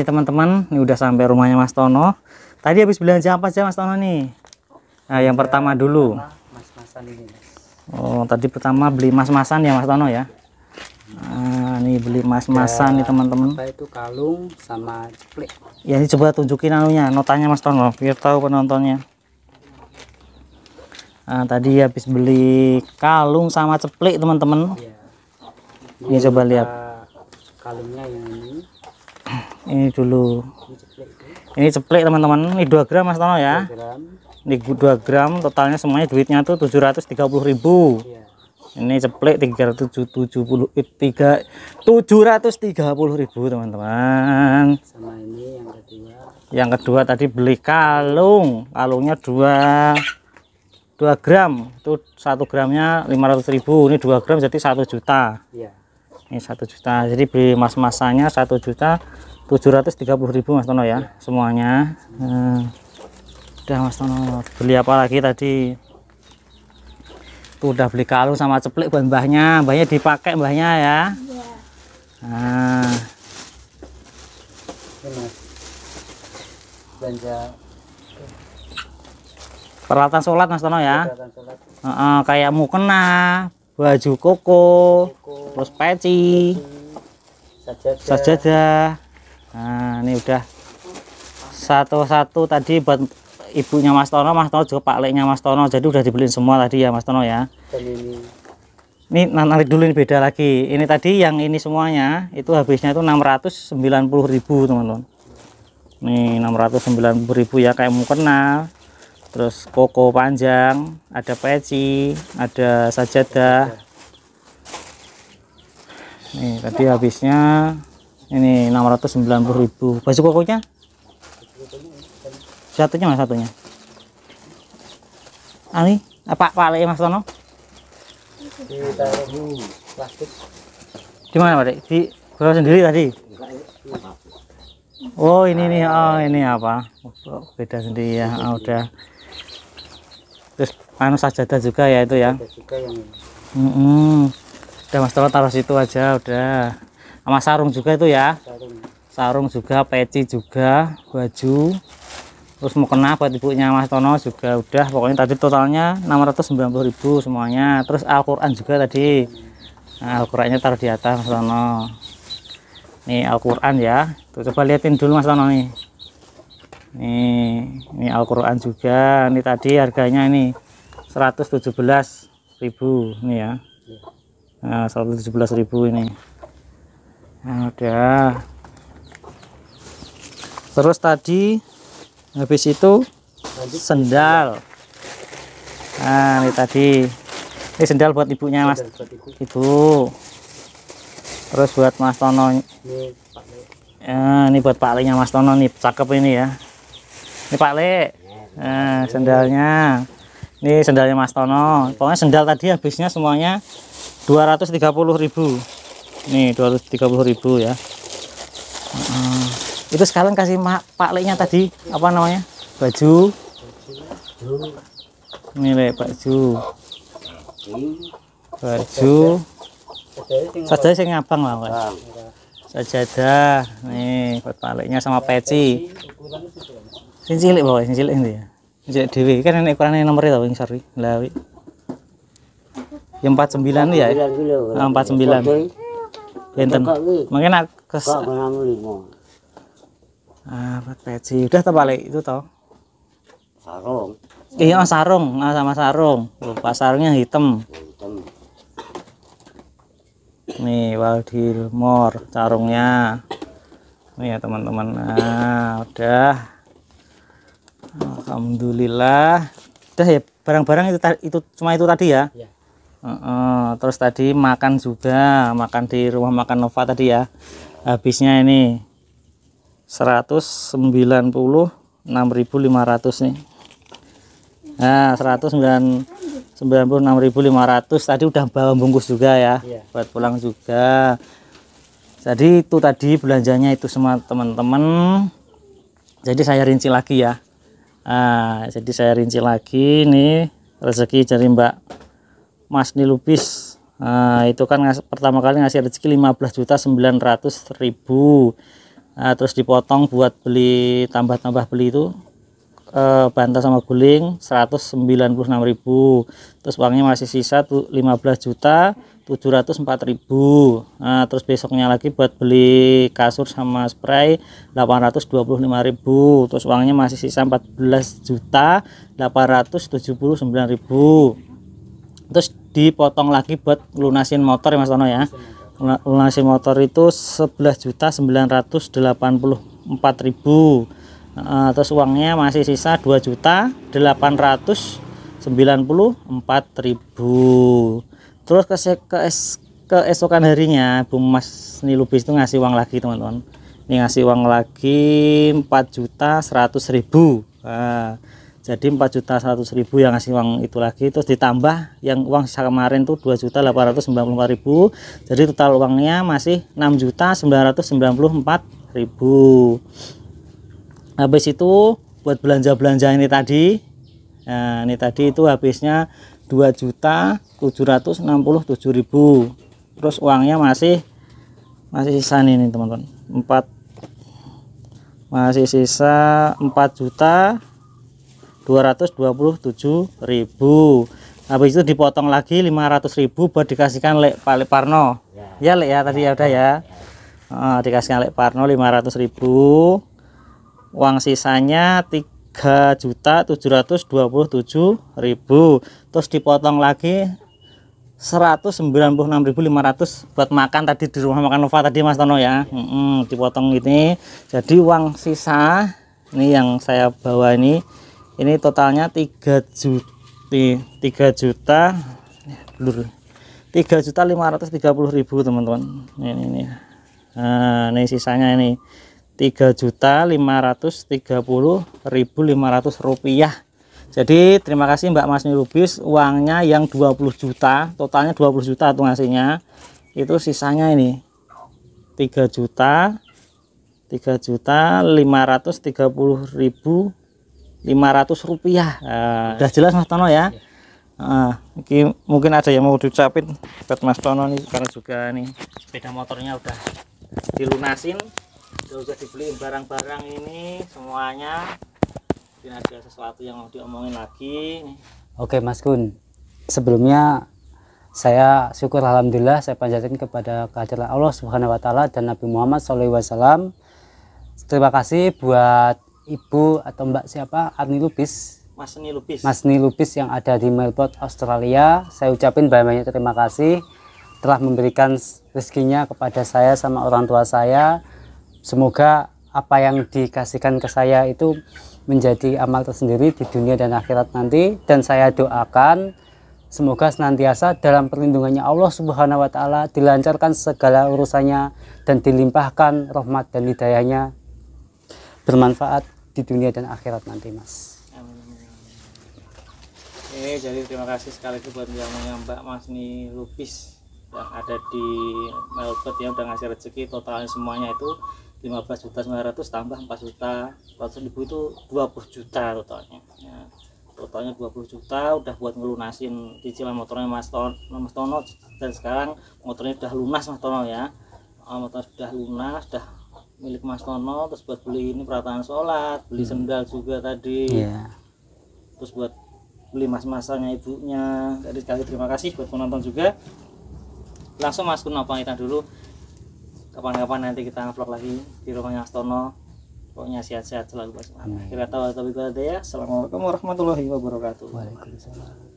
ini teman-teman ini udah sampai rumahnya Mas Tono tadi habis belanja apa sih Mas Tono nih nah, yang iya, pertama dulu mas-masan Oh tadi pertama beli mas-masan ya Mas Tono ya nah, ini beli mas-masan nih teman-teman itu kalung sama ceplik ya ini coba tunjukin anunya notanya Mas Tono biar tahu penontonnya nah, tadi habis beli kalung sama ceplik teman-teman ya. ya coba lihat kalungnya yang ini ini dulu ini ceplek teman-teman ini 2 gram mas Tono ya ini 2 gram totalnya semuanya duitnya tuh 730 ribu ini ceplek 370 3 730 ribu teman-teman sama ini yang kedua yang kedua tadi beli kalung kalungnya 2 2 gram itu 1 gramnya 500 ribu ini 2 gram jadi 1 juta iya ini 1 juta jadi beli mas-masanya 1 juta 730.000 Mas Tono ya, iya. semuanya. Eh, udah Mas Tono beli apa lagi tadi? Tuh udah beli kalung sama ceplik buat mbahnya, mbahnya dipakai mbahnya ya. Iya. Nah. Belanja peralatan sholat mas Tono ya uh -uh, kayak mukena baju koko, koko terus peci sajadah, sajadah nah ini udah satu-satu tadi buat ibunya Mas Tono Mas Tono juga Pak Mas Tono jadi udah dibeliin semua tadi ya Mas Tono ya Dan ini ini nanti dulu ini beda lagi ini tadi yang ini semuanya itu habisnya itu 690.000 teman-teman nih 690.000 ya kayak kenal. terus koko panjang ada peci ada sajadah nih tadi habisnya ini 690.000 baju kokonya satunya mas satunya ini apa pale mas Tono di mana Pak di Bapak sendiri tadi Oh ini nih oh ini apa beda sendiri ya oh, udah terus anu sajadah juga ya itu ya mm -mm. udah mas Tono taruh situ aja udah sama sarung juga itu ya sarung, sarung juga peci juga baju terus mau kena buat ibunya Mas Tono juga udah pokoknya tadi totalnya 690.000 semuanya terus Al-Quran juga tadi nah, Al-Qurannya taruh di atas Mas Tono nih Al-Quran ya tuh coba liatin dulu Mas Tono nih nih ini Al-Quran juga ini tadi harganya ini 117.000 ini ya nah, 117.000 ini nah, udah terus tadi habis itu Lanjut. sendal nah ini tadi ini sendal buat ibunya mas ibu terus buat mas Tono ini, ya, ini buat Pak Le nya mas Tono nih cakep ini ya ini Pak Le ya, nah, sendalnya ini sendalnya mas Tono pokoknya sendal tadi habisnya semuanya puluh ribu nih ribu ya uh, itu sekarang kasih Pak Leknya tadi apa namanya baju ini Lek baju baju sajadah saya ngapang lah Saja sajadah nih buat Pak Leknya sama peci sing cilik pokoknya ini ya cilik dewi kan ini ukurannya nomor itu yang sorry lawi yang sembilan ya empat sembilan. Ah, Benten. Mungkin nak kes. Kok 65. Ah, 4 Udah terbalik itu toh. Sarung. Iya, oh, sarung, ah, sama sarung. Lupa sarungnya hitam. Hitam. Nih, Mor sarungnya. Nih oh, ya, teman-teman. Nah, udah. Alhamdulillah. Udah ya, barang-barang itu itu cuma itu tadi ya. ya. Uh, uh, terus tadi makan juga, makan di rumah makan Nova tadi ya. Habisnya ini 196.500 nih. Nah, 196.500 tadi udah bawa bungkus juga ya. Iya. Buat pulang juga. Jadi itu tadi belanjanya itu semua teman-teman. Jadi saya rinci lagi ya. Nah, jadi saya rinci lagi nih rezeki dari Mbak Mas Nilubis nah, eh, itu kan ngasih, pertama kali ngasih rezeki 15 juta 900 ribu nah, terus dipotong buat beli tambah-tambah beli itu eh, bantal sama guling 196 ribu terus uangnya masih sisa 15 juta 704 ribu nah, terus besoknya lagi buat beli kasur sama spray 825 ribu terus uangnya masih sisa 14 juta 879 ribu terus dipotong lagi buat lunasin motor ya Mas Tono ya lunasin motor itu juta empat uh, terus uangnya masih sisa juta ribu. terus ke, ke keesokan harinya Bu Mas Nilubis itu ngasih uang lagi teman-teman ini ngasih uang lagi 4 juta 100 ribu uh, jadi 4 juta 100 ribu yang ngasih uang itu lagi terus ditambah yang uang sisa kemarin tuh 2 juta 894 ribu jadi total uangnya masih 6 juta 994 ribu habis itu buat belanja-belanja ini tadi nah ini tadi itu habisnya 2 juta 767 ribu terus uangnya masih masih sisa nih teman-teman 4 masih sisa 4 juta 227.000 habis itu dipotong lagi 500.000 buat dikasihkan Lek Pak Lek Parno ya, ya Lek ya tadi ya udah ya, ya. Uh, dikasihkan Lek Parno 500.000 uang sisanya tiga juta ribu, terus dipotong lagi 196.500 buat makan tadi di rumah makan Nova tadi Mas Tono ya. Mm -mm, dipotong ini. Jadi uang sisa ini yang saya bawa ini ini totalnya 3 juta 3 juta blur 3 juta 530 ribu teman-teman ini, ini nah ini sisanya ini 3 juta 530.500 rupiah jadi terima kasih Mbak Masni Lubis uangnya yang 20 juta totalnya 20 juta tuh ngasihnya itu sisanya ini 3 juta 3 juta 530 ribu lima ratus rupiah uh, udah jelas Mas Tono ya uh, mungkin ada yang mau diucapin buat Mas Tono nih karena juga nih sepeda motornya udah dilunasin udah usah dibeliin barang-barang ini semuanya mungkin ada sesuatu yang mau diomongin lagi oke Mas Kun sebelumnya saya syukur alhamdulillah saya panjatkan kepada kehadiran Allah Subhanahu wa taala dan Nabi Muhammad SAW. Terima kasih buat ibu atau mbak siapa Arni Lubis Mas Ni Lubis Mas Ni Lubis yang ada di Melbourne Australia saya ucapin banyak-banyak terima kasih telah memberikan rezekinya kepada saya sama orang tua saya semoga apa yang dikasihkan ke saya itu menjadi amal tersendiri di dunia dan akhirat nanti dan saya doakan Semoga senantiasa dalam perlindungannya Allah Subhanahu wa taala dilancarkan segala urusannya dan dilimpahkan rahmat dan hidayahnya bermanfaat di dunia dan akhirat nanti mas Oke, jadi terima kasih sekali lagi buat menyambak mas Masni Lupis yang ada di Melbourne yang udah ngasih rezeki totalnya semuanya itu 15 juta 900 tambah 4 juta 400 ribu itu 20 juta totalnya ya, totalnya 20 juta udah buat ngelunasin cicilan motornya Mas Tono, Mas Tono dan sekarang motornya udah lunas Mas Tono ya ah, motor sudah lunas sudah milik Mas Tono terus buat beli ini peralatan sholat beli hmm. sendal juga tadi yeah. terus buat beli mas-masanya ibunya jadi sekali terima kasih buat penonton juga langsung Mas Kuno pamitan dulu kapan-kapan nanti kita vlog lagi di rumahnya Mas Tono pokoknya sehat-sehat selalu Mas Kira tahu tapi gue ada ya Assalamualaikum warahmatullahi wabarakatuh Waalaikumsalam